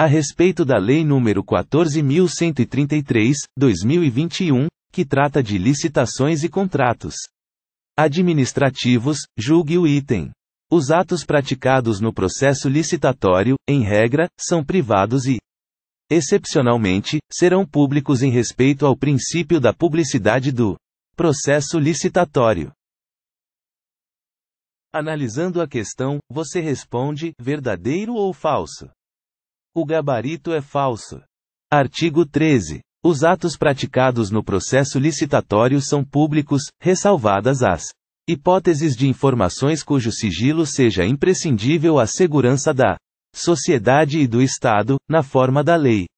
a respeito da Lei nº 14.133, 2021, que trata de licitações e contratos administrativos, julgue o item. Os atos praticados no processo licitatório, em regra, são privados e, excepcionalmente, serão públicos em respeito ao princípio da publicidade do processo licitatório. Analisando a questão, você responde verdadeiro ou falso? O gabarito é falso. Artigo 13. Os atos praticados no processo licitatório são públicos, ressalvadas as hipóteses de informações cujo sigilo seja imprescindível à segurança da sociedade e do Estado, na forma da lei.